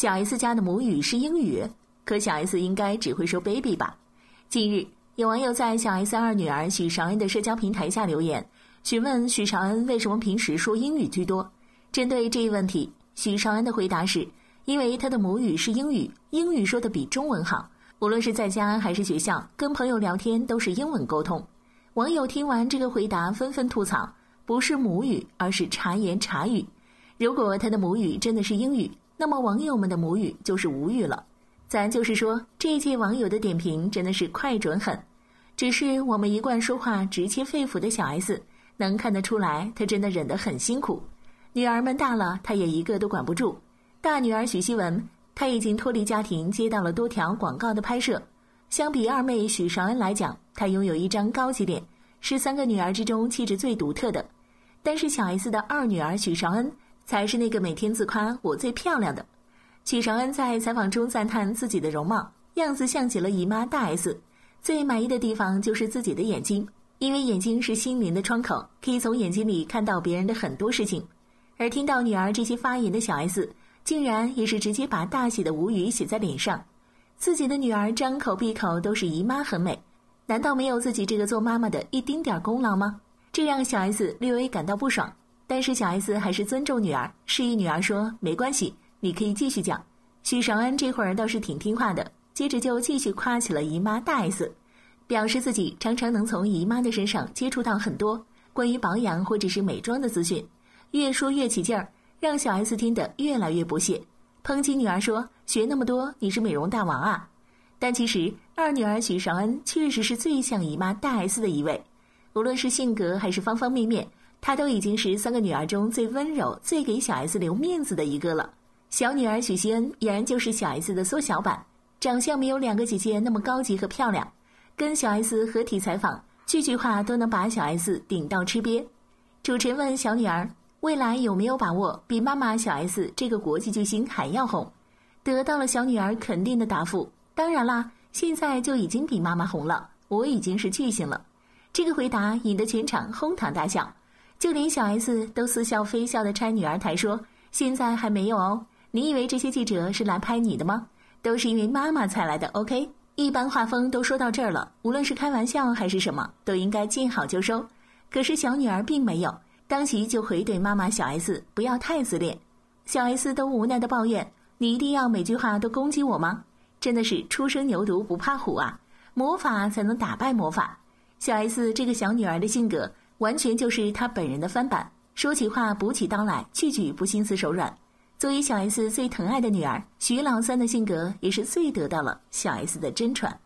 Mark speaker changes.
Speaker 1: 小 S 家的母语是英语，可小 S 应该只会说 baby 吧？近日，有网友在小 S 二女儿许韶恩的社交平台下留言，询问许韶恩为什么平时说英语居多。针对这一问题，许韶恩的回答是：“因为她的母语是英语，英语说的比中文好。无论是在家还是学校，跟朋友聊天都是英文沟通。”网友听完这个回答，纷纷吐槽：“不是母语，而是茶言茶语。”如果她的母语真的是英语，那么网友们的母语就是无语了，咱就是说这一届网友的点评真的是快准狠，只是我们一贯说话直切肺腑的小 S，能看得出来她真的忍得很辛苦，女儿们大了，她也一个都管不住。大女儿许希文，她已经脱离家庭，接到了多条广告的拍摄。相比二妹许韶恩来讲，她拥有一张高级脸，是三个女儿之中气质最独特的。但是小 S 的二女儿许韶恩。才是那个每天自夸我最漂亮的，曲承恩在采访中赞叹自己的容貌，样子像极了姨妈大 S。最满意的地方就是自己的眼睛，因为眼睛是心灵的窗口，可以从眼睛里看到别人的很多事情。而听到女儿这些发言的小 S，竟然也是直接把大写的无语写在脸上。自己的女儿张口闭口都是姨妈很美，难道没有自己这个做妈妈的一丁点功劳吗？这让小 S 略微感到不爽。但是小 S 还是尊重女儿，示意女儿说：“没关系，你可以继续讲。”许绍恩这会儿倒是挺听话的，接着就继续夸起了姨妈大 S，表示自己常常能从姨妈的身上接触到很多关于保养或者是美妆的资讯，越说越起劲儿，让小 S 听得越来越不屑，抨击女儿说：“学那么多，你是美容大王啊！”但其实二女儿许绍恩确实是最像姨妈大 S 的一位，无论是性格还是方方面面。她都已经是三个女儿中最温柔、最给小 S 留面子的一个了。小女儿许熙恩俨然就是小 S 的缩小版，长相没有两个姐姐那么高级和漂亮。跟小 S 合体采访，句句话都能把小 S 顶到吃瘪。主持人问小女儿未来有没有把握比妈妈小 S 这个国际巨星还要红，得到了小女儿肯定的答复。当然啦，现在就已经比妈妈红了，我已经是巨星了。这个回答引得全场哄堂大笑。就连小 S 都似笑非笑地拆女儿台说：“现在还没有哦，你以为这些记者是来拍你的吗？都是因为妈妈才来的。”OK，一般画风都说到这儿了，无论是开玩笑还是什么，都应该见好就收。可是小女儿并没有，当即就回怼妈妈：“小 S，不要太自恋。”小 S 都无奈地抱怨：“你一定要每句话都攻击我吗？真的是初生牛犊不怕虎啊！魔法才能打败魔法。”小 S 这个小女儿的性格。完全就是他本人的翻版，说起话补起刀来，句句不心慈手软。作为小 S 最疼爱的女儿，徐老三的性格也是最得到了小 S 的真传。